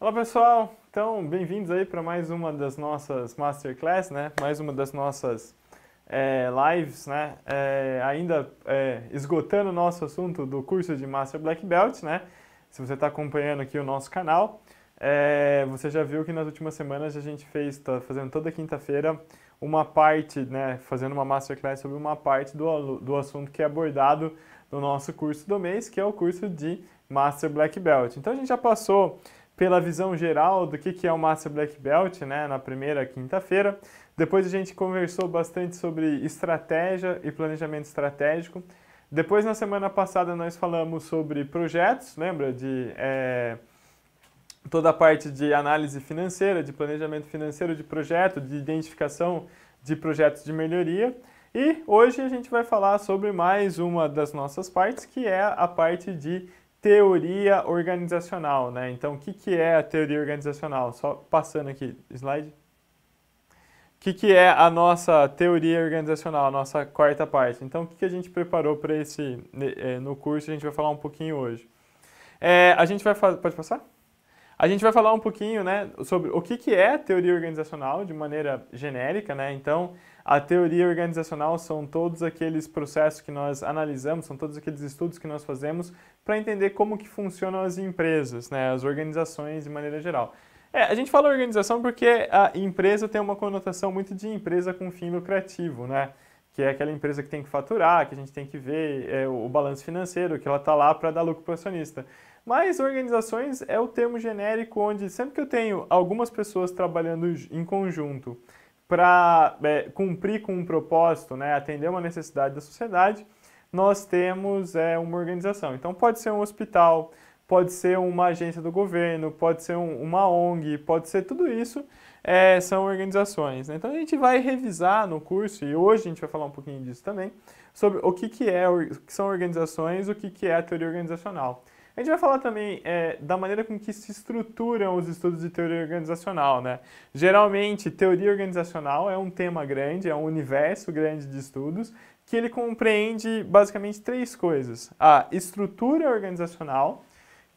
Olá pessoal, então bem-vindos aí para mais uma das nossas masterclass, né? Mais uma das nossas é, lives, né? É, ainda é, esgotando o nosso assunto do curso de Master Black Belt, né? Se você está acompanhando aqui o nosso canal, é, você já viu que nas últimas semanas a gente fez, está fazendo toda quinta-feira uma parte, né? Fazendo uma masterclass sobre uma parte do, do assunto que é abordado no nosso curso do mês, que é o curso de Master Black Belt. Então a gente já passou pela visão geral do que, que é o Master Black Belt, né, na primeira quinta-feira. Depois a gente conversou bastante sobre estratégia e planejamento estratégico. Depois, na semana passada, nós falamos sobre projetos, lembra? De é, toda a parte de análise financeira, de planejamento financeiro de projeto, de identificação de projetos de melhoria. E hoje a gente vai falar sobre mais uma das nossas partes, que é a parte de teoria organizacional, né? Então, o que, que é a teoria organizacional? Só passando aqui, slide. O que, que é a nossa teoria organizacional, a nossa quarta parte? Então, o que, que a gente preparou para esse eh, no curso? A gente vai falar um pouquinho hoje. É, a gente vai pode passar? A gente vai falar um pouquinho, né, sobre o que, que é teoria organizacional de maneira genérica, né? Então, a teoria organizacional são todos aqueles processos que nós analisamos, são todos aqueles estudos que nós fazemos para entender como que funcionam as empresas, né, as organizações de maneira geral. É, a gente fala organização porque a empresa tem uma conotação muito de empresa com fim lucrativo, né? Que é aquela empresa que tem que faturar, que a gente tem que ver é, o balanço financeiro, que ela está lá para dar lucro para o acionista. Mas organizações é o termo genérico onde sempre que eu tenho algumas pessoas trabalhando em conjunto para é, cumprir com um propósito, né, atender uma necessidade da sociedade, nós temos é, uma organização. Então, pode ser um hospital, pode ser uma agência do governo, pode ser um, uma ONG, pode ser tudo isso, é, são organizações. Né? Então, a gente vai revisar no curso, e hoje a gente vai falar um pouquinho disso também, sobre o que, que, é, o que são organizações, o que, que é a teoria organizacional. A gente vai falar também é, da maneira com que se estruturam os estudos de teoria organizacional, né? Geralmente, teoria organizacional é um tema grande, é um universo grande de estudos, que ele compreende basicamente três coisas. A estrutura organizacional,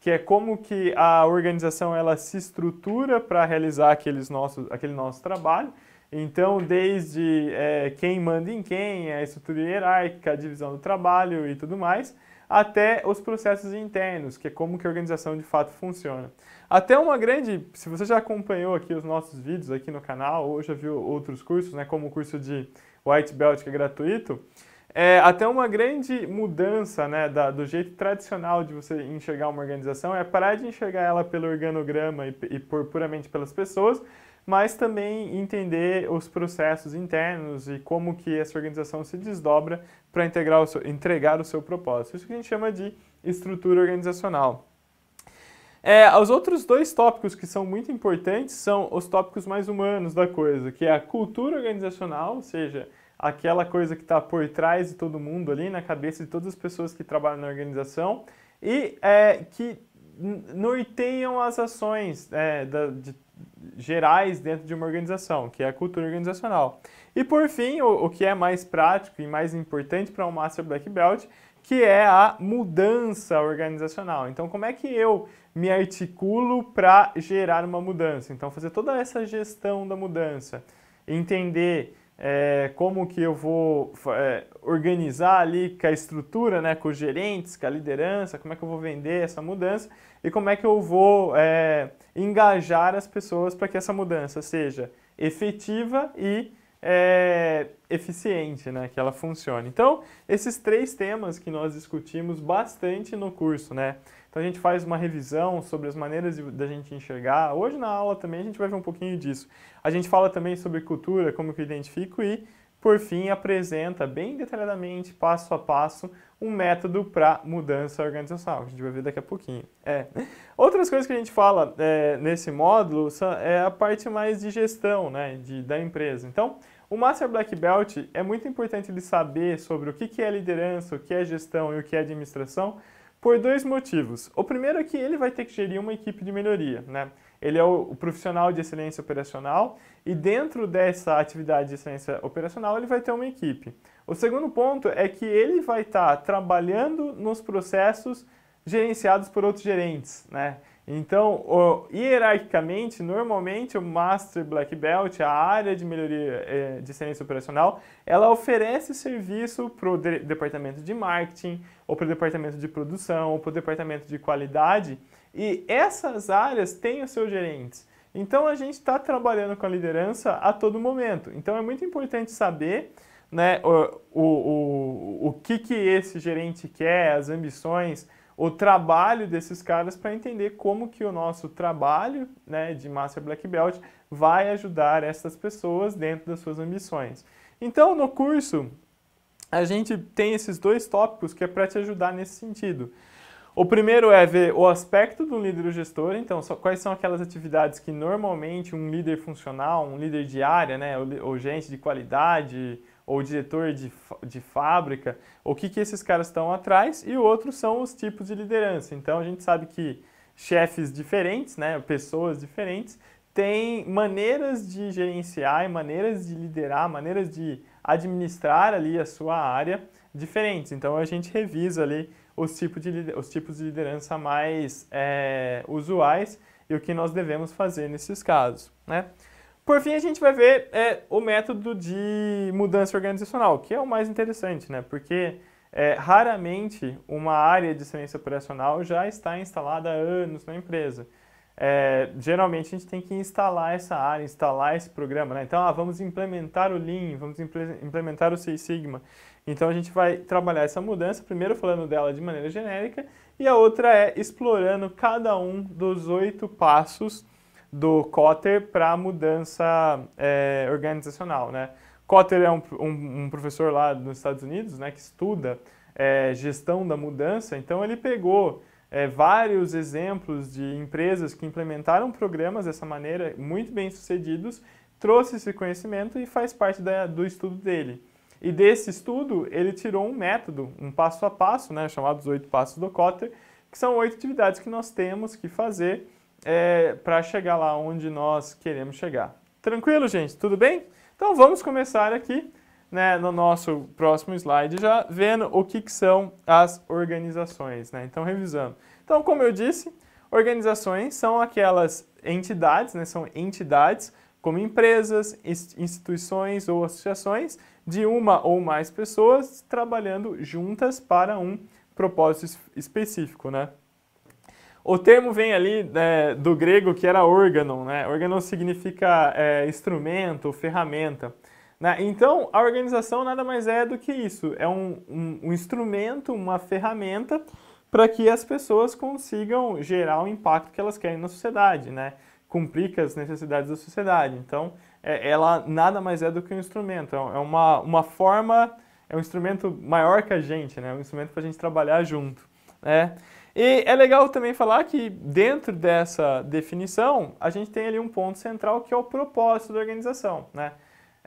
que é como que a organização ela se estrutura para realizar aqueles nossos, aquele nosso trabalho. Então, desde é, quem manda em quem, a estrutura hierárquica, a divisão do trabalho e tudo mais até os processos internos, que é como que a organização de fato funciona. Até uma grande, se você já acompanhou aqui os nossos vídeos aqui no canal, ou já viu outros cursos, né, como o curso de White Belt, que é gratuito, é, até uma grande mudança né, da, do jeito tradicional de você enxergar uma organização é parar de enxergar ela pelo organograma e, e por, puramente pelas pessoas mas também entender os processos internos e como que essa organização se desdobra para integrar o seu, entregar o seu propósito. Isso que a gente chama de estrutura organizacional. É, os outros dois tópicos que são muito importantes são os tópicos mais humanos da coisa, que é a cultura organizacional, ou seja, aquela coisa que está por trás de todo mundo ali, na cabeça de todas as pessoas que trabalham na organização, e é, que norteiam as ações é, da, de gerais dentro de uma organização, que é a cultura organizacional. E por fim, o, o que é mais prático e mais importante para um Master Black Belt, que é a mudança organizacional. Então, como é que eu me articulo para gerar uma mudança? Então, fazer toda essa gestão da mudança, entender é, como que eu vou é, organizar ali com a estrutura, né, com os gerentes, com a liderança, como é que eu vou vender essa mudança e como é que eu vou é, engajar as pessoas para que essa mudança seja efetiva e é, eficiente, né? que ela funcione. Então, esses três temas que nós discutimos bastante no curso, né? Então a gente faz uma revisão sobre as maneiras da gente enxergar. Hoje na aula também a gente vai ver um pouquinho disso. A gente fala também sobre cultura, como que eu identifico e, por fim, apresenta bem detalhadamente, passo a passo, um método para mudança organizacional. A gente vai ver daqui a pouquinho. É. Outras coisas que a gente fala é, nesse módulo é a parte mais de gestão né, de, da empresa. Então, o Master Black Belt é muito importante ele saber sobre o que é liderança, o que é gestão e o que é administração, por dois motivos. O primeiro é que ele vai ter que gerir uma equipe de melhoria, né? Ele é o profissional de excelência operacional e dentro dessa atividade de excelência operacional ele vai ter uma equipe. O segundo ponto é que ele vai estar tá trabalhando nos processos gerenciados por outros gerentes, né? Então, o, hierarquicamente, normalmente o Master Black Belt, a área de melhoria é, de excelência operacional, ela oferece serviço para o de, departamento de marketing, ou para o departamento de produção, ou para o departamento de qualidade, e essas áreas têm os seus gerentes. Então, a gente está trabalhando com a liderança a todo momento. Então, é muito importante saber né, o, o, o, o que, que esse gerente quer, as ambições, o trabalho desses caras para entender como que o nosso trabalho né, de Master Black Belt vai ajudar essas pessoas dentro das suas ambições. Então, no curso, a gente tem esses dois tópicos que é para te ajudar nesse sentido. O primeiro é ver o aspecto do líder gestor, então quais são aquelas atividades que normalmente um líder funcional, um líder de área, né, ou gente de qualidade, ou diretor de, de fábrica, o que, que esses caras estão atrás, e o outro são os tipos de liderança. Então a gente sabe que chefes diferentes, né, pessoas diferentes, têm maneiras de gerenciar e maneiras de liderar, maneiras de administrar ali a sua área diferentes. Então a gente revisa ali os tipos de, os tipos de liderança mais é, usuais e o que nós devemos fazer nesses casos, né? Por fim, a gente vai ver é, o método de mudança organizacional, que é o mais interessante, né? Porque é, raramente uma área de excelência operacional já está instalada há anos na empresa. É, geralmente a gente tem que instalar essa área, instalar esse programa, né? Então, ah, vamos implementar o Lean, vamos implementar o Six Sigma. Então, a gente vai trabalhar essa mudança, primeiro falando dela de maneira genérica, e a outra é explorando cada um dos oito passos do Cotter para a mudança é, organizacional, né? Cotter é um, um, um, professor lá nos Estados Unidos, né, que estuda é, gestão da mudança, então ele pegou é, vários exemplos de empresas que implementaram programas dessa maneira, muito bem sucedidos, trouxe esse conhecimento e faz parte da, do estudo dele. E desse estudo, ele tirou um método, um passo a passo, né, chamado os oito passos do Cotter, que são oito atividades que nós temos que fazer é, para chegar lá onde nós queremos chegar. Tranquilo, gente? Tudo bem? Então vamos começar aqui né, no nosso próximo slide já vendo o que, que são as organizações. Né? Então, revisando. Então, como eu disse, organizações são aquelas entidades, né, são entidades como empresas, instituições ou associações de uma ou mais pessoas trabalhando juntas para um propósito específico, né? O termo vem ali é, do grego que era órgano, né? Órgano significa é, instrumento, ferramenta. Né? Então, a organização nada mais é do que isso. É um, um, um instrumento, uma ferramenta para que as pessoas consigam gerar o impacto que elas querem na sociedade, né? Cumprir com as necessidades da sociedade. Então, é, ela nada mais é do que um instrumento. É, é uma, uma forma, é um instrumento maior que a gente, né? É um instrumento para a gente trabalhar junto, né? E é legal também falar que dentro dessa definição, a gente tem ali um ponto central que é o propósito da organização, né?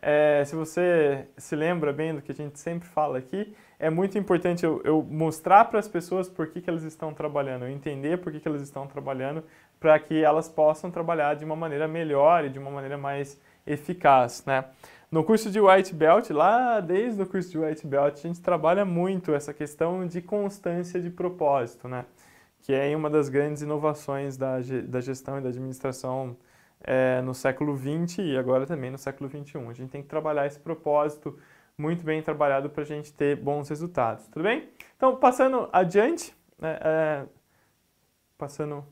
É, se você se lembra bem do que a gente sempre fala aqui, é muito importante eu, eu mostrar para as pessoas por que, que elas estão trabalhando, entender por que, que elas estão trabalhando, para que elas possam trabalhar de uma maneira melhor e de uma maneira mais eficaz, né? No curso de White Belt, lá desde o curso de White Belt, a gente trabalha muito essa questão de constância de propósito, né? que é uma das grandes inovações da, da gestão e da administração é, no século XX e agora também no século XXI. A gente tem que trabalhar esse propósito muito bem trabalhado para a gente ter bons resultados, tudo bem? Então, passando adiante, né, é, passando...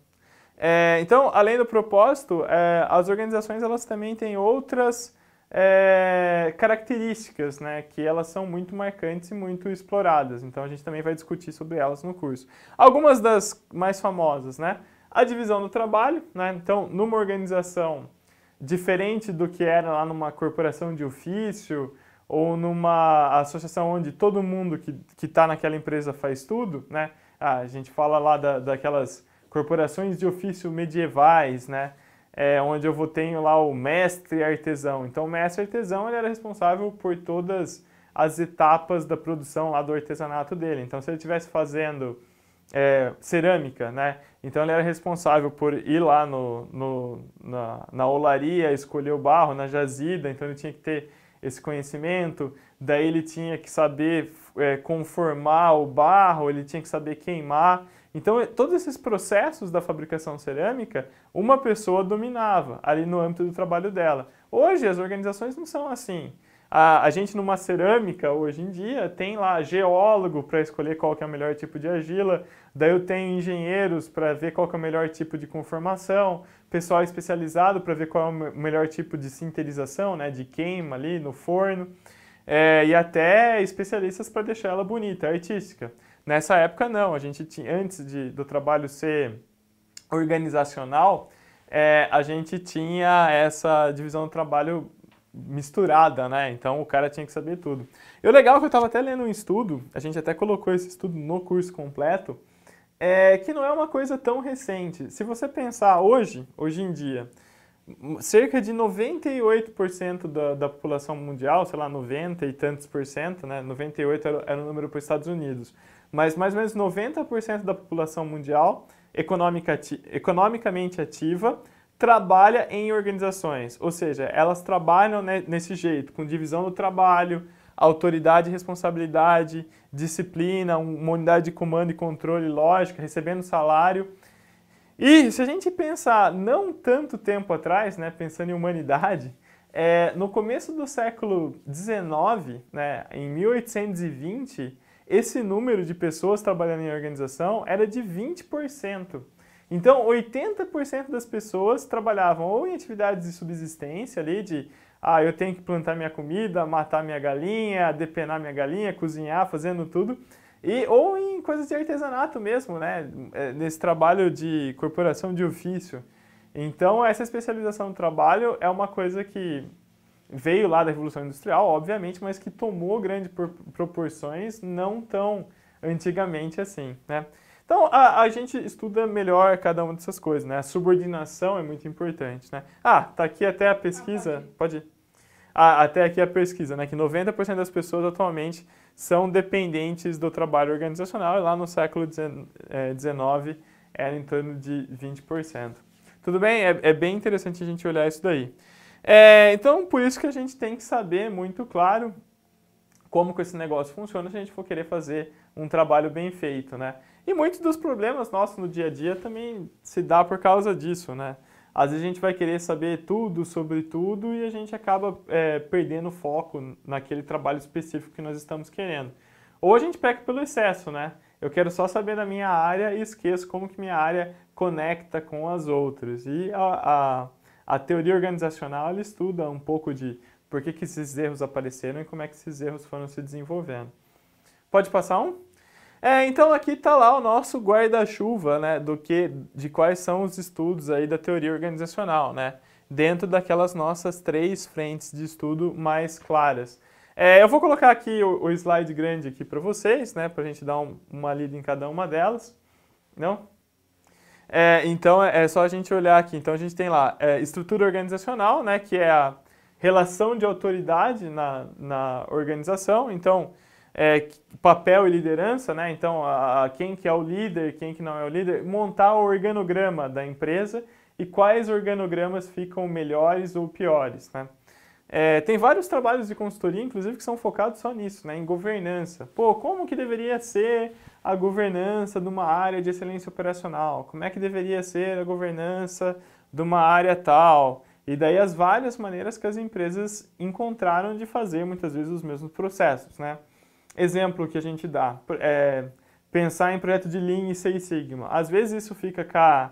É, então, além do propósito, é, as organizações elas também têm outras é, características, né, que elas são muito marcantes e muito exploradas. Então a gente também vai discutir sobre elas no curso. Algumas das mais famosas, né, a divisão do trabalho, né, então numa organização diferente do que era lá numa corporação de ofício ou numa associação onde todo mundo que está naquela empresa faz tudo, né, ah, a gente fala lá da, daquelas corporações de ofício medievais, né, é, onde eu vou tenho lá o mestre artesão. Então, o mestre artesão ele era responsável por todas as etapas da produção lá do artesanato dele. Então, se ele estivesse fazendo é, cerâmica, né? Então ele era responsável por ir lá no, no, na, na olaria, escolher o barro, na jazida, então ele tinha que ter esse conhecimento, daí ele tinha que saber é, conformar o barro, ele tinha que saber queimar, então, é, todos esses processos da fabricação cerâmica, uma pessoa dominava ali no âmbito do trabalho dela. Hoje, as organizações não são assim. A, a gente, numa cerâmica, hoje em dia, tem lá geólogo para escolher qual que é o melhor tipo de argila, daí eu tenho engenheiros para ver qual que é o melhor tipo de conformação, pessoal especializado para ver qual é o melhor tipo de sinterização, né, de queima ali no forno, é, e até especialistas para deixar ela bonita, artística. Nessa época não, a gente tinha antes de, do trabalho ser organizacional, é, a gente tinha essa divisão do trabalho misturada, né? Então o cara tinha que saber tudo. E o legal é que eu estava até lendo um estudo, a gente até colocou esse estudo no curso completo, é que não é uma coisa tão recente. Se você pensar hoje, hoje em dia, cerca de 98% da, da população mundial, sei lá, 90 e tantos por cento, né? 98 era, era o número para os Estados Unidos mas mais ou menos 90% da população mundial economica, economicamente ativa trabalha em organizações, ou seja, elas trabalham né, nesse jeito, com divisão do trabalho, autoridade e responsabilidade, disciplina, uma unidade de comando e controle, lógica, recebendo salário. E se a gente pensar não tanto tempo atrás, né, pensando em humanidade, é, no começo do século XIX, né, em 1820, esse número de pessoas trabalhando em organização era de 20%. Então, 80% das pessoas trabalhavam ou em atividades de subsistência ali, de ah, eu tenho que plantar minha comida, matar minha galinha, depenar minha galinha, cozinhar, fazendo tudo. E, ou em coisas de artesanato mesmo, né? É, nesse trabalho de corporação de ofício. Então, essa especialização do trabalho é uma coisa que veio lá da Revolução Industrial, obviamente, mas que tomou grandes proporções não tão antigamente assim, né? Então, a, a, gente estuda melhor cada uma dessas coisas, né? A subordinação é muito importante, né? Ah, tá aqui até a pesquisa, ah, pode tá ir. Pode ir. Ah, até aqui a pesquisa, né? Que 90% das pessoas atualmente são dependentes do trabalho organizacional e lá no século XIX é, era em torno de 20%. Tudo bem? É, é bem interessante a gente olhar isso daí. É, então, por isso que a gente tem que saber muito claro como que esse negócio funciona se a gente for querer fazer um trabalho bem feito, né? E muitos dos problemas nossos no dia a dia também se dá por causa disso, né? Às vezes a gente vai querer saber tudo sobre tudo e a gente acaba é, perdendo foco naquele trabalho específico que nós estamos querendo. Ou a gente peca pelo excesso, né? Eu quero só saber da minha área e esqueço como que minha área conecta com as outras. E a, a a teoria organizacional ela estuda um pouco de por que, que esses erros apareceram e como é que esses erros foram se desenvolvendo. Pode passar um? É, então aqui está lá o nosso guarda-chuva, né, do que, de quais são os estudos aí da teoria organizacional, né, dentro daquelas nossas três frentes de estudo mais claras. É, eu vou colocar aqui o, o slide grande aqui para vocês, né, para a gente dar um, uma lida em cada uma delas. Não? É, então é, é só a gente olhar aqui. Então a gente tem lá é, estrutura organizacional, né, que é a relação de autoridade na, na organização. Então é, papel e liderança, né? Então a, a, quem que é o líder, quem que não é o líder, montar o organograma da empresa e quais organogramas ficam melhores ou piores, né? É, tem vários trabalhos de consultoria, inclusive, que são focados só nisso, né, em governança. Pô, como que deveria ser a governança de uma área de excelência operacional, como é que deveria ser a governança de uma área tal. E daí as várias maneiras que as empresas encontraram de fazer muitas vezes os mesmos processos, né? Exemplo que a gente dá é pensar em projeto de Lean e Six Sigma. Às vezes isso fica com a,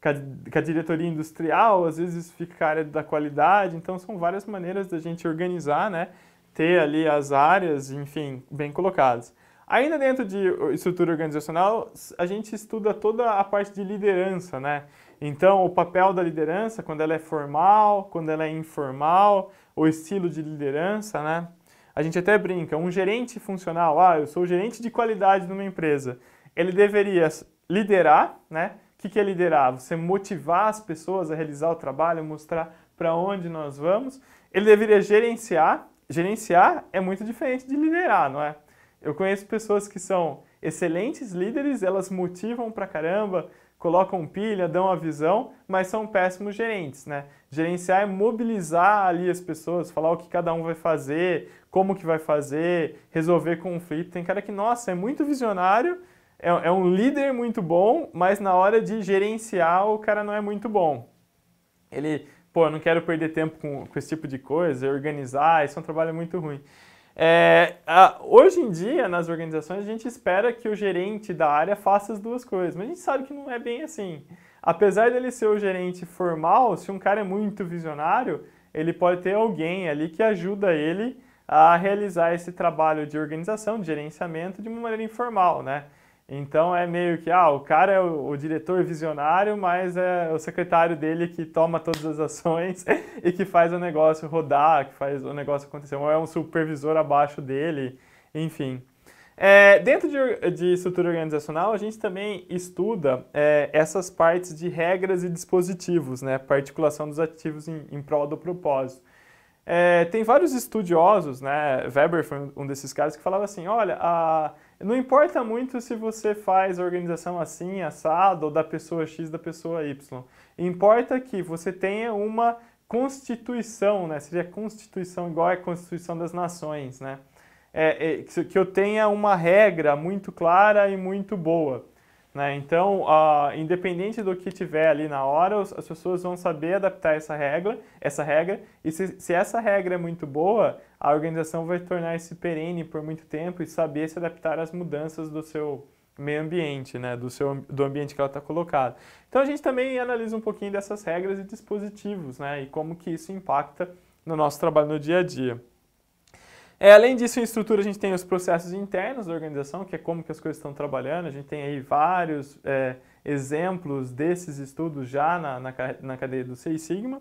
com a, diretoria industrial, às vezes isso fica com a área da qualidade, então são várias maneiras da gente organizar, né? Ter ali as áreas, enfim, bem colocadas. Ainda dentro de estrutura organizacional, a gente estuda toda a parte de liderança, né? Então, o papel da liderança, quando ela é formal, quando ela é informal, o estilo de liderança, né? A gente até brinca, um gerente funcional, ah, eu sou gerente de qualidade numa empresa. Ele deveria liderar, né? O que, é liderar? Você motivar as pessoas a realizar o trabalho, mostrar para onde nós vamos. Ele deveria gerenciar. Gerenciar é muito diferente de liderar, não é? Eu conheço pessoas que são excelentes líderes, elas motivam pra caramba, colocam pilha, dão a visão, mas são péssimos gerentes, né? Gerenciar é mobilizar ali as pessoas, falar o que cada um vai fazer, como que vai fazer, resolver conflito. Tem cara que, nossa, é muito visionário, é, é um líder muito bom, mas na hora de gerenciar o cara não é muito bom. Ele, pô, eu não quero perder tempo com, com esse tipo de coisa, organizar, isso é um trabalho muito ruim. É, a, hoje em dia, nas organizações, a gente espera que o gerente da área faça as duas coisas, mas a gente sabe que não é bem assim. Apesar dele ser o gerente formal, se um cara é muito visionário, ele pode ter alguém ali que ajuda ele a realizar esse trabalho de organização, de gerenciamento de uma maneira informal, né? Então é meio que, ah, o cara é o, o, diretor visionário, mas é o secretário dele que toma todas as ações e que faz o negócio rodar, que faz o negócio acontecer, ou é um supervisor abaixo dele, enfim. É, dentro de, de, estrutura organizacional, a gente também estuda é, essas partes de regras e dispositivos, né, particulação dos ativos em, em prol do propósito. É, tem vários estudiosos, né, Weber foi um desses caras, que falava assim, olha, a não importa muito se você faz a organização assim, assado, ou da pessoa X, da pessoa Y. Importa que você tenha uma constituição, né? Seria constituição igual à constituição das nações, né? É, é, que eu tenha uma regra muito clara e muito boa. Né? Então, uh, independente do que tiver ali na hora, as pessoas vão saber adaptar essa regra, essa regra e se, se essa regra é muito boa, a organização vai tornar-se perene por muito tempo e saber se adaptar às mudanças do seu meio ambiente, né, do, seu, do ambiente que ela está colocada. Então a gente também analisa um pouquinho dessas regras e dispositivos, né, e como que isso impacta no nosso trabalho no dia a dia. É, além disso, em estrutura a gente tem os processos internos da organização, que é como que as coisas estão trabalhando, a gente tem aí vários é, exemplos desses estudos já na, na, na cadeia do Seis Sigma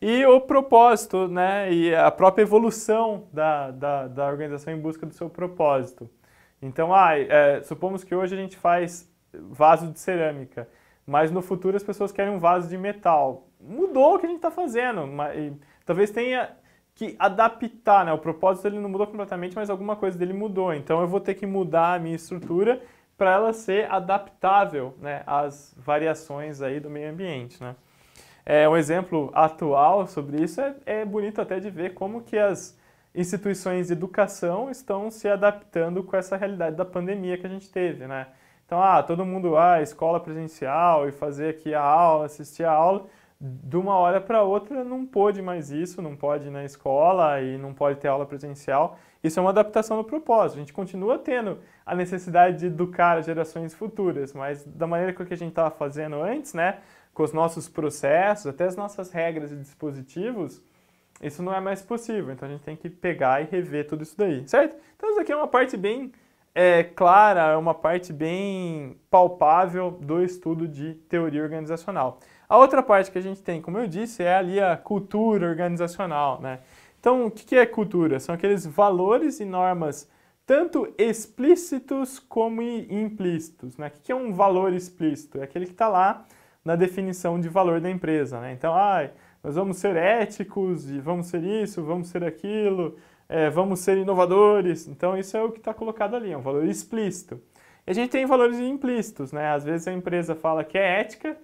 e o propósito, né? E a própria evolução da, da, da organização em busca do seu propósito. Então, ah, é, supomos que hoje a gente faz vaso de cerâmica, mas no futuro as pessoas querem um vaso de metal. Mudou o que a gente está fazendo, mas, talvez tenha que adaptar, né? O propósito ele não mudou completamente, mas alguma coisa dele mudou. Então, eu vou ter que mudar a minha estrutura para ela ser adaptável, né, às variações aí do meio ambiente, né? É, um exemplo atual sobre isso é, é bonito até de ver como que as instituições de educação estão se adaptando com essa realidade da pandemia que a gente teve, né? Então, ah, todo mundo, ah, escola presencial e fazer aqui a aula, assistir a aula, de uma hora para outra não pôde mais isso, não pode ir na escola e não pode ter aula presencial. Isso é uma adaptação do propósito. A gente continua tendo a necessidade de educar gerações futuras, mas da maneira que a gente estava fazendo antes, né? com os nossos processos, até as nossas regras e dispositivos, isso não é mais possível. Então a gente tem que pegar e rever tudo isso daí, certo? Então isso aqui é uma parte bem é, clara, é uma parte bem palpável do estudo de teoria organizacional. A outra parte que a gente tem, como eu disse, é ali a cultura organizacional, né? Então, o que é cultura? São aqueles valores e normas tanto explícitos como implícitos, né? O que é um valor explícito? É aquele que está lá na definição de valor da empresa. Né? Então, ah, nós vamos ser éticos e vamos ser isso, vamos ser aquilo, é, vamos ser inovadores. Então, isso é o que está colocado ali, é um valor explícito. E a gente tem valores implícitos, né? Às vezes a empresa fala que é ética,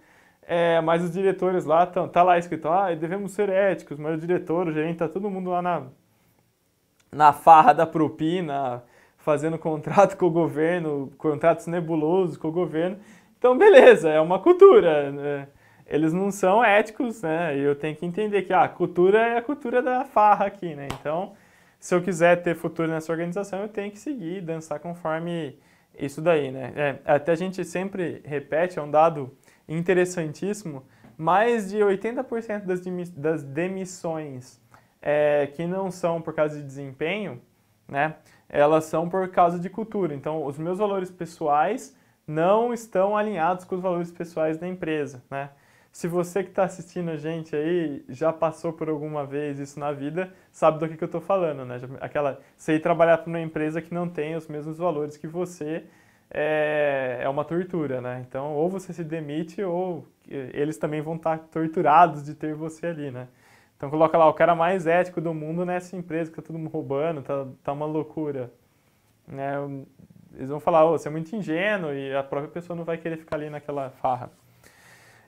é, mas os diretores lá estão, tá lá escrito, ah, devemos ser éticos, mas o diretor, o gerente, tá todo mundo lá na, na farra da propina, fazendo contrato com o governo, contratos nebulosos com o governo, então, beleza, é uma cultura. Né? Eles não são éticos, né? E eu tenho que entender que ah, a cultura é a cultura da farra aqui, né? Então, se eu quiser ter futuro nessa organização, eu tenho que seguir, dançar conforme isso daí, né? É, até a gente sempre repete, é um dado interessantíssimo, mais de 80% das, das demissões é, que não são por causa de desempenho, né? Elas são por causa de cultura. Então, os meus valores pessoais não estão alinhados com os valores pessoais da empresa, né? Se você que está assistindo a gente aí já passou por alguma vez isso na vida, sabe do que, que eu estou falando, né? Aquela, você ir trabalhar para uma empresa que não tem os mesmos valores que você é, é uma tortura, né? Então, ou você se demite ou eles também vão estar tá torturados de ter você ali, né? Então, coloca lá, o cara mais ético do mundo nessa empresa que está todo mundo roubando, tá, tá uma loucura. Né? eles vão falar, oh, você é muito ingênuo e a própria pessoa não vai querer ficar ali naquela farra.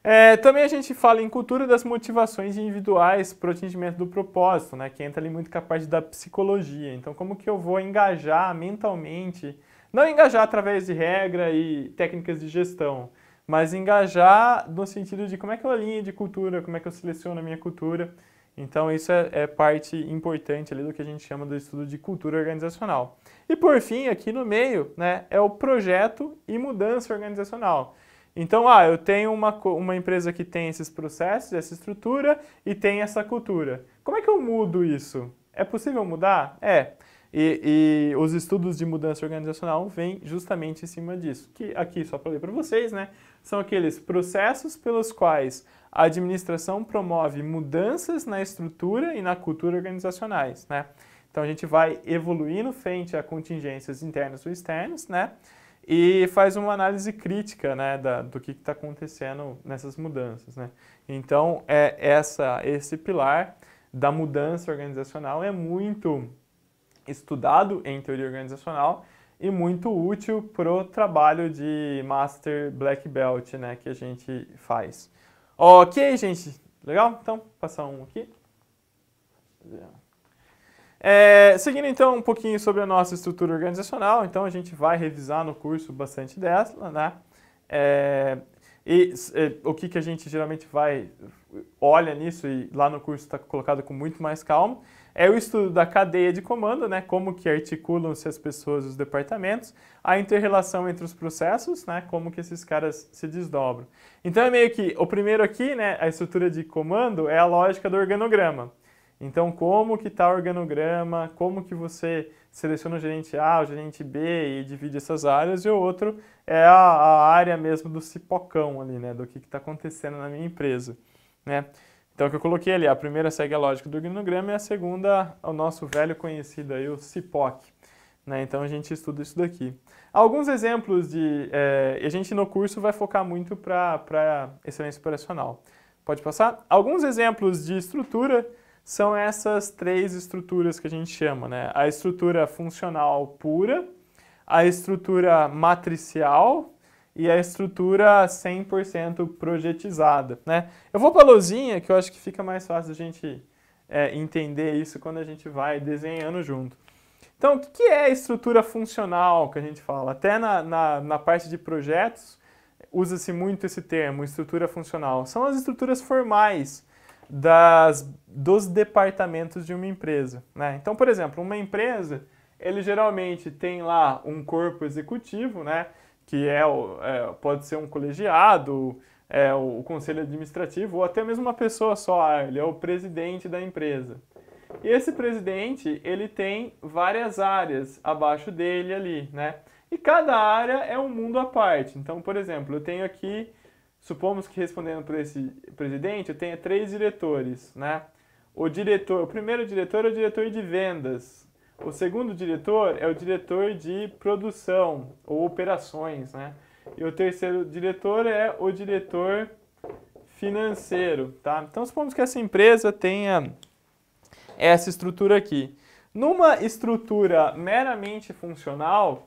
É, também a gente fala em cultura das motivações individuais para o atingimento do propósito, né, que entra ali muito com a parte da psicologia. Então, como que eu vou engajar mentalmente, não engajar através de regra e técnicas de gestão, mas engajar no sentido de como é que eu alinho de cultura, como é que eu seleciono a minha cultura, então, isso é, é, parte importante ali do que a gente chama do estudo de cultura organizacional. E, por fim, aqui no meio, né, é o projeto e mudança organizacional. Então, ah, eu tenho uma, uma empresa que tem esses processos, essa estrutura e tem essa cultura. Como é que eu mudo isso? É possível mudar? É. E, e os estudos de mudança organizacional vêm justamente em cima disso. Que aqui, só para ler para vocês, né? são aqueles processos pelos quais a administração promove mudanças na estrutura e na cultura organizacionais, né? Então a gente vai evoluindo frente a contingências internas ou externas, né? E faz uma análise crítica, né, da, do que está acontecendo nessas mudanças, né? Então é essa esse pilar da mudança organizacional é muito estudado em teoria organizacional e muito útil para o trabalho de Master Black Belt né, que a gente faz. Ok, gente. Legal? Então, passar um aqui. É, seguindo então um pouquinho sobre a nossa estrutura organizacional, então a gente vai revisar no curso bastante dessa né? É, e é, o que, que a gente geralmente vai, olha nisso e lá no curso está colocado com muito mais calma, é o estudo da cadeia de comando, né, como que articulam-se as pessoas e os departamentos, a interrelação entre os processos, né, como que esses caras se desdobram. Então é meio que, o primeiro aqui, né, a estrutura de comando é a lógica do organograma. Então como que está o organograma, como que você seleciona o gerente A, o gerente B e divide essas áreas, e o outro é a, a área mesmo do cipocão ali, né, do que está acontecendo na minha empresa, né. Então, o que eu coloquei ali, a primeira segue a lógica do organograma e a segunda, o nosso velho conhecido aí, o CIPOC. Né? Então, a gente estuda isso daqui. Alguns exemplos de... É, a gente no curso vai focar muito para excelência operacional. Pode passar? Alguns exemplos de estrutura são essas três estruturas que a gente chama, né? A estrutura funcional pura, a estrutura matricial, e a estrutura 100% projetizada, né? Eu vou para a lousinha, que eu acho que fica mais fácil a gente é, entender isso quando a gente vai desenhando junto. Então, o que é estrutura funcional que a gente fala? Até na, na, na parte de projetos, usa-se muito esse termo, estrutura funcional. São as estruturas formais das, dos departamentos de uma empresa. Né? Então, por exemplo, uma empresa, ele geralmente tem lá um corpo executivo, né? que é, é pode ser um colegiado, é, o conselho administrativo ou até mesmo uma pessoa só, ah, ele é o presidente da empresa. E esse presidente, ele tem várias áreas abaixo dele ali, né? E cada área é um mundo à parte. Então, por exemplo, eu tenho aqui, supomos que respondendo para esse presidente, eu tenha três diretores, né? O diretor, o primeiro diretor é o diretor de vendas, o segundo diretor é o diretor de produção ou operações, né? E o terceiro diretor é o diretor financeiro, tá? Então supomos que essa empresa tenha essa estrutura aqui. Numa estrutura meramente funcional,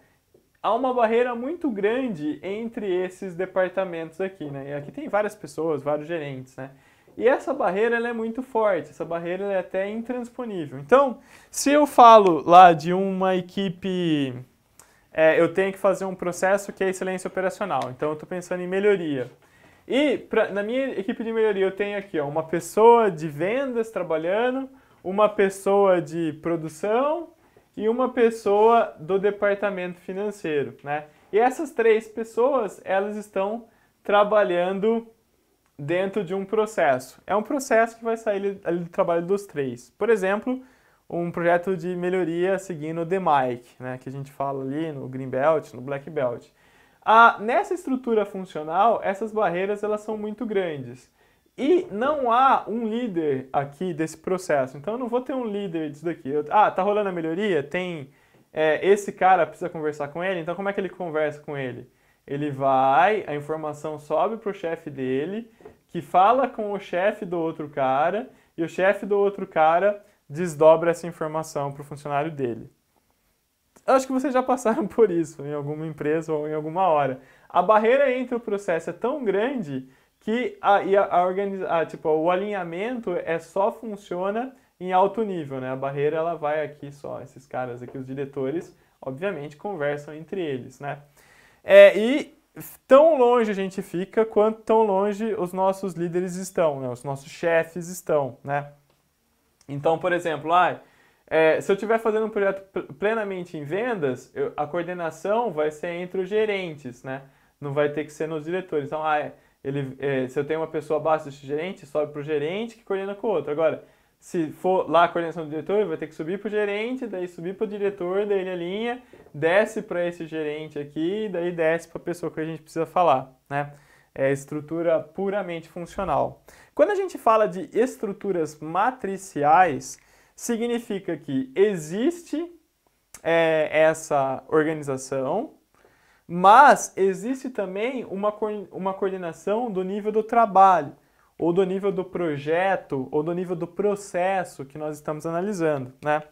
há uma barreira muito grande entre esses departamentos aqui, né? E aqui tem várias pessoas, vários gerentes, né? E essa barreira ela é muito forte, essa barreira é até intransponível. Então, se eu falo lá de uma equipe, é, eu tenho que fazer um processo que é excelência operacional, então eu estou pensando em melhoria. E pra, na minha equipe de melhoria eu tenho aqui ó, uma pessoa de vendas trabalhando, uma pessoa de produção e uma pessoa do departamento financeiro, né? E essas três pessoas, elas estão trabalhando dentro de um processo. É um processo que vai sair ali do trabalho dos três. Por exemplo, um projeto de melhoria seguindo o DMIC, né, que a gente fala ali no Green Belt, no Black Belt. Ah, nessa estrutura funcional, essas barreiras elas são muito grandes. E não há um líder aqui desse processo. Então eu não vou ter um líder disso daqui. Eu, ah, tá rolando a melhoria? Tem é, esse cara precisa conversar com ele, então como é que ele conversa com ele? Ele vai, a informação sobe para o chefe dele, que fala com o chefe do outro cara, e o chefe do outro cara desdobra essa informação para o funcionário dele. acho que vocês já passaram por isso em alguma empresa ou em alguma hora. A barreira entre o processo é tão grande que a, a, a, organiza, a tipo, o alinhamento é só funciona em alto nível, né? A barreira ela vai aqui só, esses caras aqui, os diretores, obviamente conversam entre eles, né? É, e tão longe a gente fica quanto tão longe os nossos líderes estão, né? os nossos chefes estão, né? Então, por exemplo, ah, é, se eu estiver fazendo um projeto plenamente em vendas, eu, a coordenação vai ser entre os gerentes, né? Não vai ter que ser nos diretores. Então, ah, ele, é, se eu tenho uma pessoa abaixo desse gerente, sobe para o gerente que coordena com o outro. Agora, se for lá a coordenação do diretor, vai ter que subir para o gerente, daí subir para o diretor, daí ele alinha, desce para esse gerente aqui, daí desce para a pessoa que a gente precisa falar, né? É estrutura puramente funcional. Quando a gente fala de estruturas matriciais, significa que existe é, essa organização, mas existe também uma, uma coordenação do nível do trabalho ou do nível do projeto, ou do nível do processo que nós estamos analisando, né?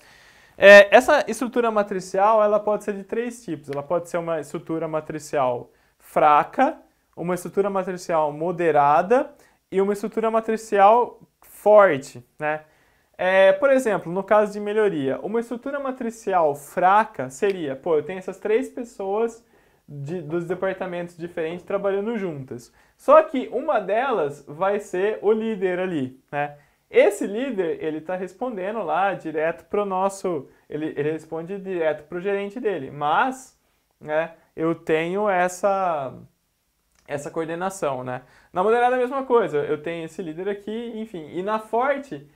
É, essa estrutura matricial, ela pode ser de três tipos. Ela pode ser uma estrutura matricial fraca, uma estrutura matricial moderada e uma estrutura matricial forte, né? É, por exemplo, no caso de melhoria, uma estrutura matricial fraca seria, pô, eu tenho essas três pessoas de, dos departamentos diferentes trabalhando juntas. Só que uma delas vai ser o líder ali, né? Esse líder, ele está respondendo lá direto para o nosso... Ele, ele responde direto para o gerente dele, mas né, eu tenho essa essa coordenação, né? Na moderada a mesma coisa, eu tenho esse líder aqui, enfim. E na forte,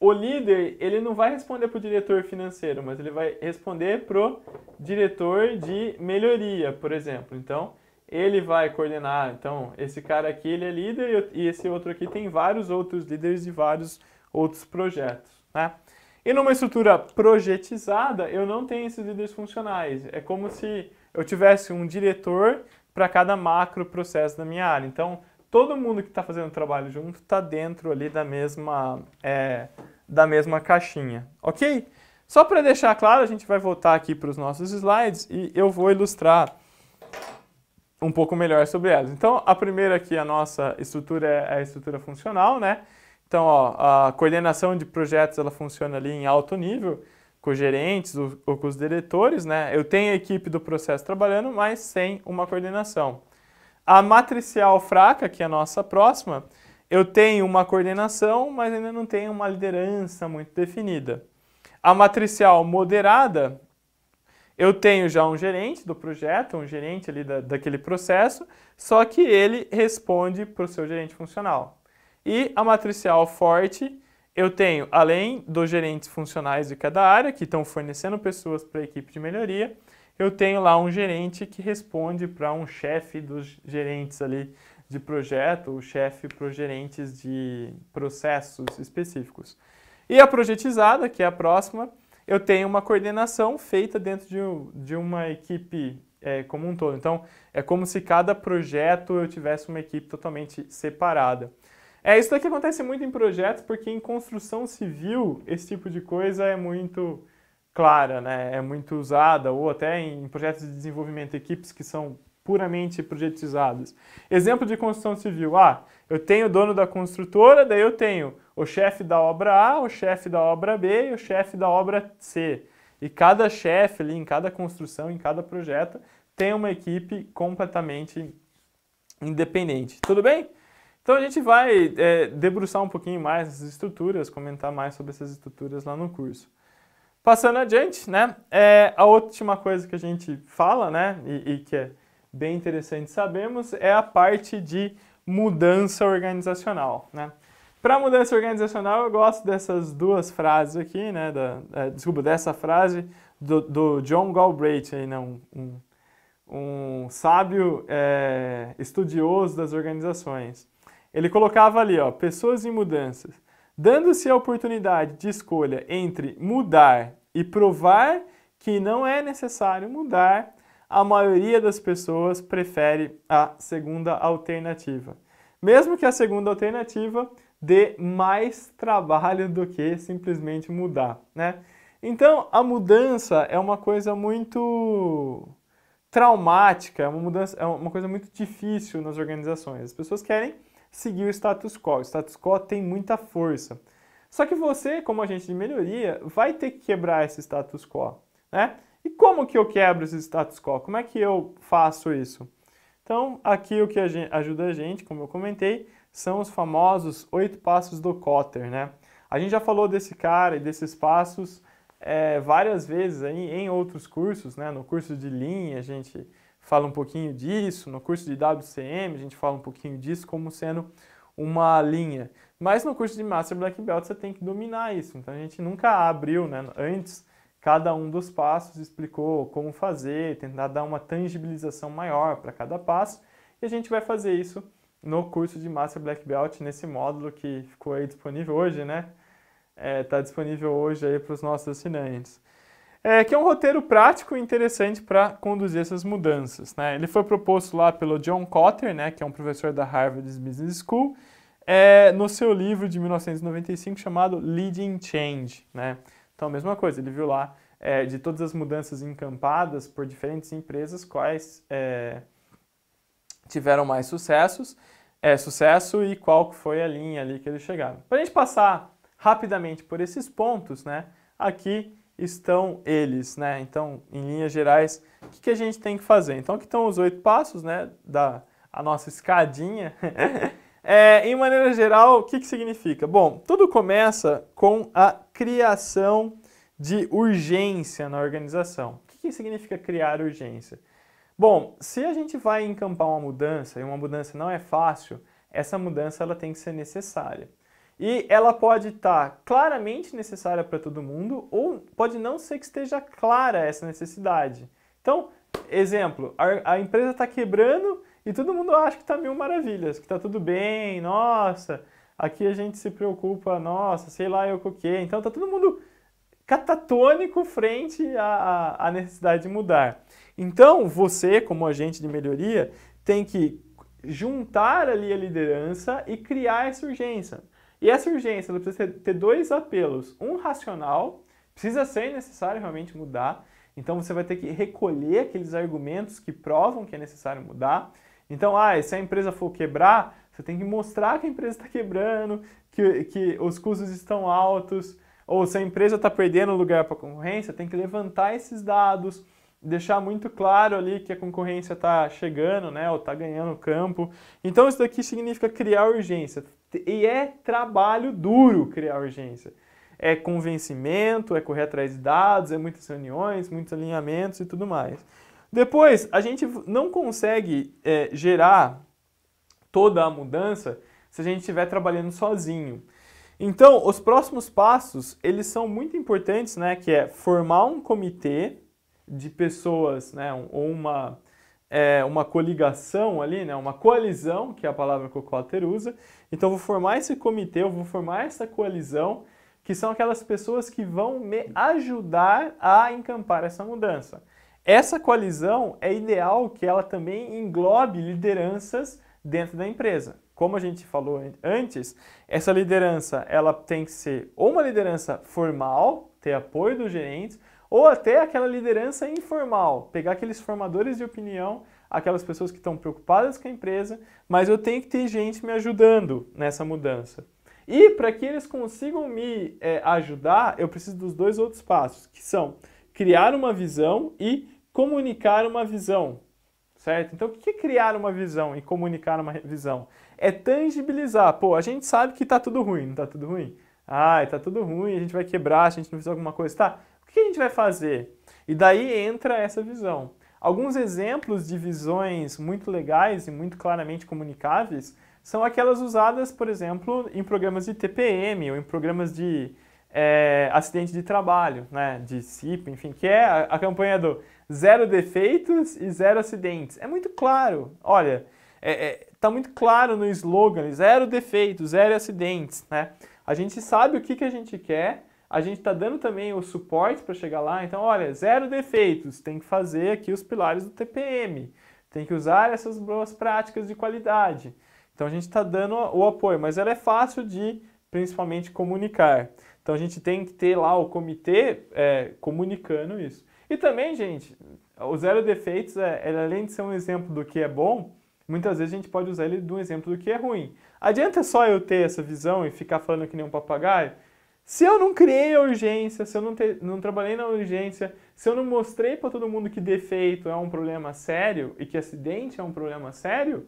o líder, ele não vai responder para o diretor financeiro, mas ele vai responder para o diretor de melhoria, por exemplo. Então, ele vai coordenar. Então, esse cara aqui ele é líder e esse outro aqui tem vários outros líderes de vários outros projetos, né? E numa estrutura projetizada, eu não tenho esses líderes funcionais. É como se eu tivesse um diretor para cada macro processo da minha área. Então, todo mundo que está fazendo o trabalho junto está dentro ali da mesma, é, da mesma caixinha, ok? Só para deixar claro, a gente vai voltar aqui para os nossos slides e eu vou ilustrar um pouco melhor sobre elas. Então, a primeira aqui, a nossa estrutura é, é a estrutura funcional, né? Então, ó, a coordenação de projetos, ela funciona ali em alto nível, com gerentes ou, ou com os diretores, né? Eu tenho a equipe do processo trabalhando, mas sem uma coordenação. A matricial fraca, que é a nossa próxima, eu tenho uma coordenação, mas ainda não tenho uma liderança muito definida. A matricial moderada, eu tenho já um gerente do projeto, um gerente ali da, daquele processo, só que ele responde para o seu gerente funcional. E a matricial forte, eu tenho, além dos gerentes funcionais de cada área, que estão fornecendo pessoas para a equipe de melhoria, eu tenho lá um gerente que responde para um chefe dos gerentes ali de projeto, o chefe para os gerentes de processos específicos. E a projetizada, que é a próxima, eu tenho uma coordenação feita dentro de, de uma equipe é, como um todo. Então, é como se cada projeto eu tivesse uma equipe totalmente separada. É isso que acontece muito em projetos, porque em construção civil esse tipo de coisa é muito clara, né? é muito usada, ou até em projetos de desenvolvimento, equipes que são puramente projetizadas. Exemplo de construção civil. Ah, eu tenho o dono da construtora, daí eu tenho o chefe da obra A, o chefe da obra B e o chefe da obra C. E cada chefe ali, em cada construção, em cada projeto, tem uma equipe completamente independente. Tudo bem? Então a gente vai é, debruçar um pouquinho mais essas estruturas, comentar mais sobre essas estruturas lá no curso. Passando adiante, né? É, a última coisa que a gente fala, né? E, e que é bem interessante sabemos, é a parte de mudança organizacional, né? Para mudança organizacional, eu gosto dessas duas frases aqui, né? Da, é, desculpa, dessa frase do, do John Galbraith, aí, né? um, um, um sábio é, estudioso das organizações. Ele colocava ali, ó, pessoas em mudanças. Dando-se a oportunidade de escolha entre mudar e provar que não é necessário mudar, a maioria das pessoas prefere a segunda alternativa. Mesmo que a segunda alternativa dê mais trabalho do que simplesmente mudar, né? Então, a mudança é uma coisa muito traumática, é uma mudança, é uma coisa muito difícil nas organizações. As pessoas querem seguir o status quo. O status quo tem muita força. Só que você, como agente de melhoria, vai ter que quebrar esse status quo, né? E como que eu quebro esse status quo? Como é que eu faço isso? Então, aqui o que ajuda a gente, como eu comentei, são os famosos oito passos do Cotter, né? A gente já falou desse cara e desses passos é, várias vezes aí em outros cursos, né? No curso de linha a gente fala um pouquinho disso, no curso de WCM a gente fala um pouquinho disso como sendo uma linha. Mas no curso de Master Black Belt você tem que dominar isso. Então a gente nunca abriu, né? Antes cada um dos passos, explicou como fazer, tentar dar uma tangibilização maior para cada passo, e a gente vai fazer isso no curso de Master Black Belt, nesse módulo que ficou aí disponível hoje, né? Está é, tá disponível hoje aí para os nossos assinantes. É, que é um roteiro prático e interessante para conduzir essas mudanças. Né? Ele foi proposto lá pelo John Cotter, né, que é um professor da Harvard Business School, é, no seu livro de 1995 chamado Leading Change. Né? Então, a mesma coisa, ele viu lá é, de todas as mudanças encampadas por diferentes empresas, quais é, tiveram mais sucessos, é, sucesso e qual foi a linha ali que eles chegaram. Para a gente passar rapidamente por esses pontos, né, aqui estão eles, né? Então, em linhas gerais, o que, que a gente tem que fazer? Então, aqui estão os oito passos, né, da a nossa escadinha. é, em maneira geral, o que, que significa? Bom, tudo começa com a criação de urgência na organização. O que, que significa criar urgência? Bom, se a gente vai encampar uma mudança e uma mudança não é fácil, essa mudança ela tem que ser necessária. E ela pode estar tá claramente necessária para todo mundo ou pode não ser que esteja clara essa necessidade. Então, exemplo, a, a empresa está quebrando e todo mundo acha que está mil maravilhas, que está tudo bem, nossa, Aqui a gente se preocupa, nossa, sei lá eu com o quê. Então tá todo mundo catatônico frente à, à, necessidade de mudar. Então, você, como agente de melhoria, tem que juntar ali a liderança e criar essa urgência. E essa urgência precisa ter dois apelos: um racional, precisa ser necessário realmente mudar, então você vai ter que recolher aqueles argumentos que provam que é necessário mudar. Então, ah, se a empresa for quebrar, você tem que mostrar que a empresa está quebrando, que, que os custos estão altos, ou se a empresa está perdendo lugar para a concorrência, tem que levantar esses dados, deixar muito claro ali que a concorrência está chegando, né, ou está ganhando campo. Então isso daqui significa criar urgência. E é trabalho duro criar urgência. É convencimento, é correr atrás de dados, é muitas reuniões, muitos alinhamentos e tudo mais. Depois, a gente não consegue é, gerar toda a mudança se a gente estiver trabalhando sozinho. Então, os próximos passos, eles são muito importantes, né, que é formar um comitê de pessoas, né, ou uma, é, uma coligação ali, né, uma coalizão, que é a palavra que o Cotter usa. Então, vou formar esse comitê, eu vou formar essa coalizão, que são aquelas pessoas que vão me ajudar a encampar essa mudança. Essa coalizão é ideal que ela também englobe lideranças dentro da empresa. Como a gente falou antes, essa liderança ela tem que ser ou uma liderança formal, ter apoio dos gerentes, ou até aquela liderança informal, pegar aqueles formadores de opinião, aquelas pessoas que estão preocupadas com a empresa, mas eu tenho que ter gente me ajudando nessa mudança. E para que eles consigam me é, ajudar, eu preciso dos dois outros passos, que são criar uma visão e comunicar uma visão certo? Então, o que é criar uma visão e comunicar uma visão? É tangibilizar. Pô, a gente sabe que está tudo ruim, não está tudo ruim? Ah, está tudo ruim, a gente vai quebrar, a gente não fez alguma coisa, tá? O que a gente vai fazer? E daí entra essa visão. Alguns exemplos de visões muito legais e muito claramente comunicáveis são aquelas usadas, por exemplo, em programas de TPM ou em programas de é, acidente de trabalho, né, de CIP, enfim, que é a, a campanha do zero defeitos e zero acidentes. É muito claro. Olha, é, é, tá muito claro no slogan, zero defeitos, zero acidentes, né? A gente sabe o que, que a gente quer, a gente está dando também o suporte para chegar lá. Então, olha, zero defeitos, tem que fazer aqui os pilares do TPM, tem que usar essas boas práticas de qualidade. Então, a gente está dando o apoio, mas ela é fácil de, principalmente, comunicar. Então, a gente tem que ter lá o comitê é, comunicando isso. E também, gente, o zero defeitos, é, ele, além de ser um exemplo do que é bom, muitas vezes a gente pode usar ele de um exemplo do que é ruim. Adianta só eu ter essa visão e ficar falando que nem um papagaio? Se eu não criei a urgência, se eu não, te, não trabalhei na urgência, se eu não mostrei para todo mundo que defeito é um problema sério e que acidente é um problema sério,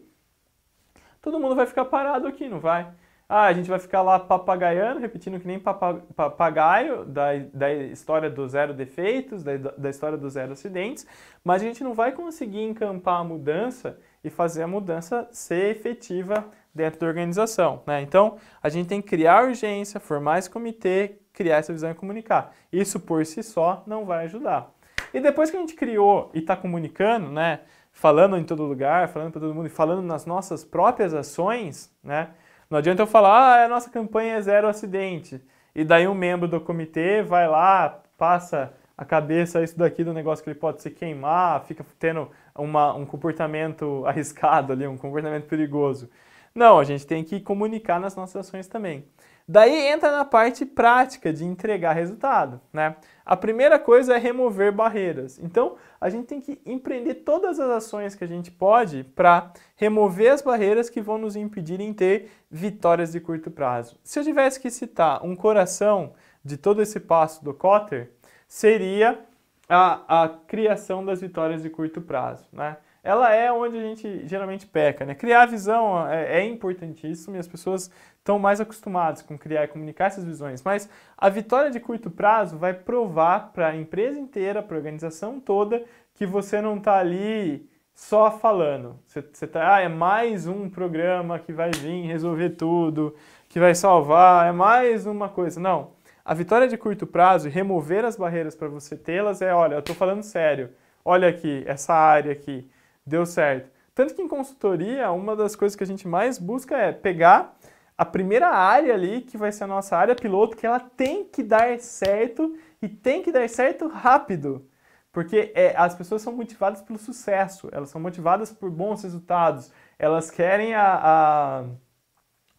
todo mundo vai ficar parado aqui, não vai? Ah, a gente vai ficar lá papagaiando, repetindo que nem papagaio da, da história do zero defeitos, da, da história do zero acidentes, mas a gente não vai conseguir encampar a mudança e fazer a mudança ser efetiva dentro da organização. Né? Então, a gente tem que criar urgência, formar esse comitê, criar essa visão e comunicar. Isso por si só não vai ajudar. E depois que a gente criou e está comunicando, né, falando em todo lugar, falando para todo mundo e falando nas nossas próprias ações, né, não adianta eu falar, ah, a nossa campanha é zero acidente. E daí um membro do comitê vai lá, passa a cabeça isso daqui do negócio que ele pode se queimar, fica tendo uma, um comportamento arriscado ali, um comportamento perigoso. Não, a gente tem que comunicar nas nossas ações também. Daí entra na parte prática de entregar resultado, né? A primeira coisa é remover barreiras. Então, a gente tem que empreender todas as ações que a gente pode para remover as barreiras que vão nos impedir em ter vitórias de curto prazo. Se eu tivesse que citar um coração de todo esse passo do Cotter, seria a, a criação das vitórias de curto prazo, né? ela é onde a gente geralmente peca, né? Criar visão é, é importantíssimo e as pessoas estão mais acostumadas com criar e comunicar essas visões, mas a vitória de curto prazo vai provar para a empresa inteira, para a organização toda, que você não está ali só falando. Você está, ah, é mais um programa que vai vir resolver tudo, que vai salvar, é mais uma coisa. Não. A vitória de curto prazo e remover as barreiras para você tê-las é, olha, eu estou falando sério. Olha aqui, essa área aqui deu certo. Tanto que em consultoria, uma das coisas que a gente mais busca é pegar a primeira área ali, que vai ser a nossa área piloto, que ela tem que dar certo e tem que dar certo rápido. Porque é, as pessoas são motivadas pelo sucesso, elas são motivadas por bons resultados, elas querem a. a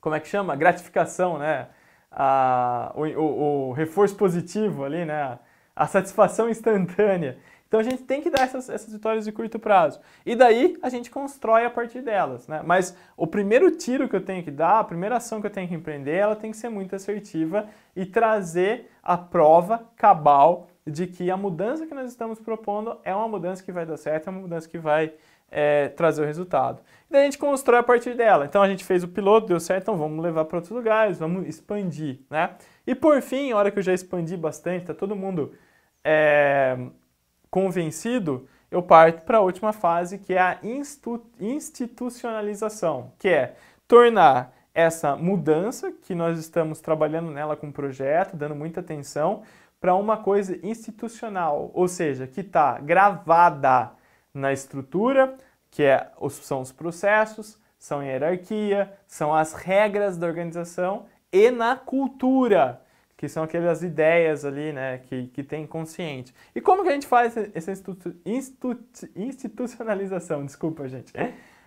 como é que chama? Gratificação, né? A, o, o, o reforço positivo ali, né? A satisfação instantânea. Então a gente tem que dar essas, essas vitórias de curto prazo. E daí a gente constrói a partir delas, né? Mas o primeiro tiro que eu tenho que dar, a primeira ação que eu tenho que empreender, ela tem que ser muito assertiva e trazer a prova cabal de que a mudança que nós estamos propondo é uma mudança que vai dar certo, é uma mudança que vai é, trazer o resultado. E daí a gente constrói a partir dela. Então a gente fez o piloto, deu certo, então vamos levar para outros lugares, vamos expandir, né? E por fim, a hora que eu já expandi bastante, tá todo mundo... É convencido, eu parto para a última fase, que é a institucionalização, que é tornar essa mudança que nós estamos trabalhando nela com o projeto, dando muita atenção, para uma coisa institucional, ou seja, que está gravada na estrutura, que é, são os processos, são a hierarquia, são as regras da organização e na cultura que são aquelas ideias ali, né, que, que tem consciente. E como que a gente faz essa institu institu institucionalização? Desculpa, gente.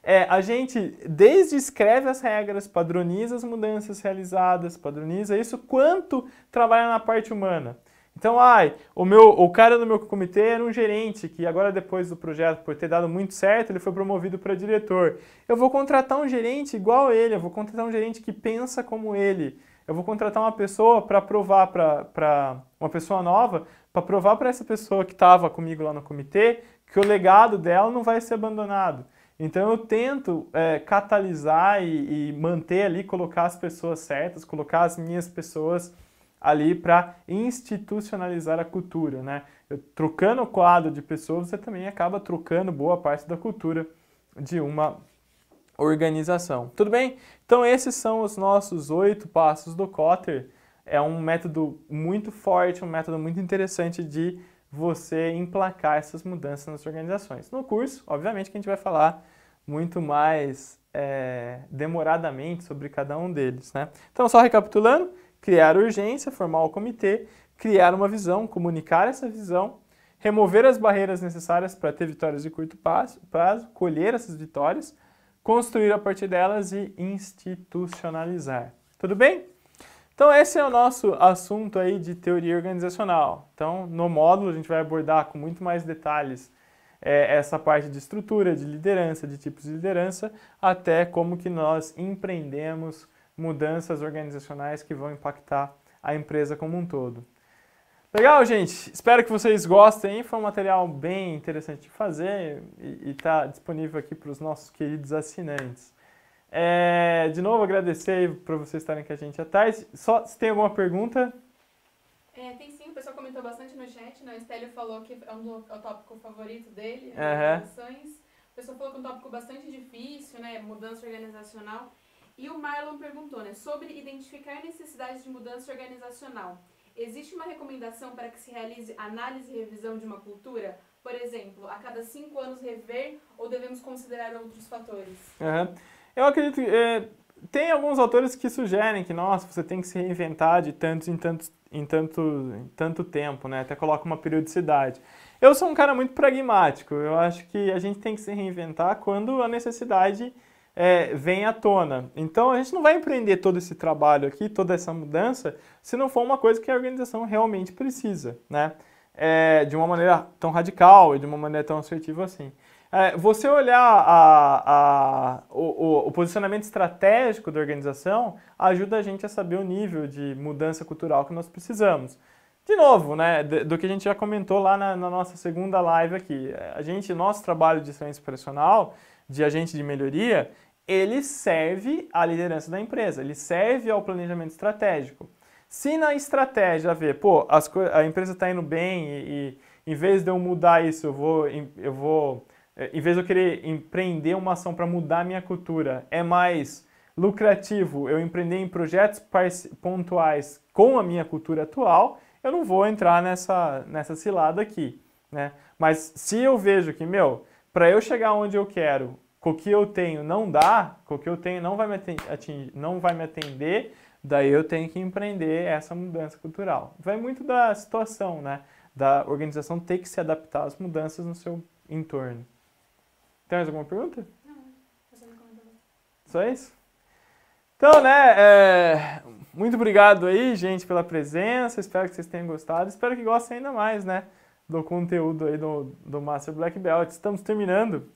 É, a gente desde escreve as regras, padroniza as mudanças realizadas, padroniza isso quanto trabalha na parte humana. Então, ai, o meu, o cara do meu comitê era um gerente que agora depois do projeto por ter dado muito certo, ele foi promovido para diretor. Eu vou contratar um gerente igual ele, eu vou contratar um gerente que pensa como ele eu vou contratar uma pessoa para provar para uma pessoa nova, para provar para essa pessoa que estava comigo lá no comitê que o legado dela não vai ser abandonado. Então eu tento é, catalisar e, e manter ali, colocar as pessoas certas, colocar as minhas pessoas ali para institucionalizar a cultura, né? Eu, trocando o quadro de pessoas, você também acaba trocando boa parte da cultura de uma organização. Tudo bem? Então esses são os nossos oito passos do Cotter. É um método muito forte, um método muito interessante de você emplacar essas mudanças nas organizações. No curso, obviamente, que a gente vai falar muito mais é, demoradamente sobre cada um deles. Né? Então, só recapitulando, criar urgência, formar o comitê, criar uma visão, comunicar essa visão, remover as barreiras necessárias para ter vitórias de curto prazo, colher essas vitórias, construir a partir delas e institucionalizar. Tudo bem? Então esse é o nosso assunto aí de teoria organizacional. Então no módulo a gente vai abordar com muito mais detalhes é, essa parte de estrutura, de liderança, de tipos de liderança, até como que nós empreendemos mudanças organizacionais que vão impactar a empresa como um todo. Legal, gente. Espero que vocês gostem. Foi um material bem interessante de fazer e está disponível aqui para os nossos queridos assinantes. É, de novo, agradecer para vocês estarem com a gente atrás. Só se tem alguma pergunta. É, tem sim, o pessoal comentou bastante no chat, né? O Estélio falou que é um do, é o tópico favorito dele, né? uhum. O pessoal falou que é um tópico bastante difícil, né? Mudança organizacional. E o Marlon perguntou, né? Sobre identificar necessidades de mudança organizacional. Existe uma recomendação para que se realize análise e revisão de uma cultura? Por exemplo, a cada cinco anos rever ou devemos considerar outros fatores? Uhum. Eu acredito que é, tem alguns autores que sugerem que, nossa, você tem que se reinventar de tantos em tantos em tanto, em tanto tempo, né? Até coloca uma periodicidade. Eu sou um cara muito pragmático. Eu acho que a gente tem que se reinventar quando a necessidade é, vem à tona. Então a gente não vai empreender todo esse trabalho aqui, toda essa mudança, se não for uma coisa que a organização realmente precisa, né? É, de uma maneira tão radical e de uma maneira tão assertiva assim. É, você olhar a, a, o, o, posicionamento estratégico da organização ajuda a gente a saber o nível de mudança cultural que nós precisamos. De novo, né, do que a gente já comentou lá na, na nossa segunda live aqui, a gente, nosso trabalho de excelência operacional, de agente de melhoria, ele serve à liderança da empresa, ele serve ao planejamento estratégico. Se na estratégia haver, pô, a empresa está indo bem e, e, em vez de eu mudar isso, eu vou, eu vou eh, em vez de eu querer empreender uma ação para mudar a minha cultura, é mais lucrativo eu empreender em projetos pontuais com a minha cultura atual, eu não vou entrar nessa, nessa cilada aqui. Né? Mas se eu vejo que, meu, para eu chegar onde eu quero, com o que eu tenho não dá, com o que eu tenho não vai me atingir, não vai me atender, daí eu tenho que empreender essa mudança cultural. Vai muito da situação, né? Da organização ter que se adaptar às mudanças no seu entorno. Tem mais alguma pergunta? Não, você tá me Só isso? Então, né, é... muito obrigado aí, gente, pela presença. Espero que vocês tenham gostado. Espero que gostem ainda mais, né, do conteúdo aí do, do Master Black Belt. Estamos terminando.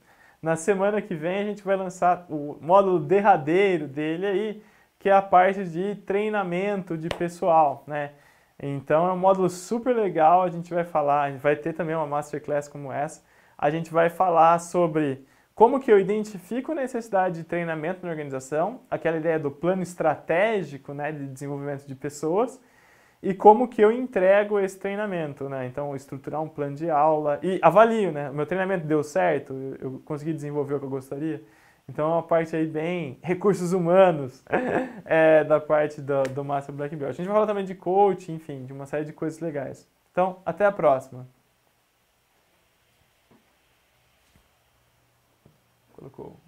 Na semana que vem a gente vai lançar o módulo derradeiro dele aí, que é a parte de treinamento de pessoal, né? Então é um módulo super legal, a gente vai falar, vai ter também uma masterclass como essa. A gente vai falar sobre como que eu identifico necessidade de treinamento na organização, aquela ideia do plano estratégico, né, de desenvolvimento de pessoas e como que eu entrego esse treinamento, né? Então, estruturar um plano de aula e avalio, né? Meu treinamento deu certo? Eu consegui desenvolver o que eu gostaria? Então, é uma parte aí bem recursos humanos é, da parte do, do Master Black Belt. A gente vai falar também de coaching, enfim, de uma série de coisas legais. Então, até a próxima. Colocou.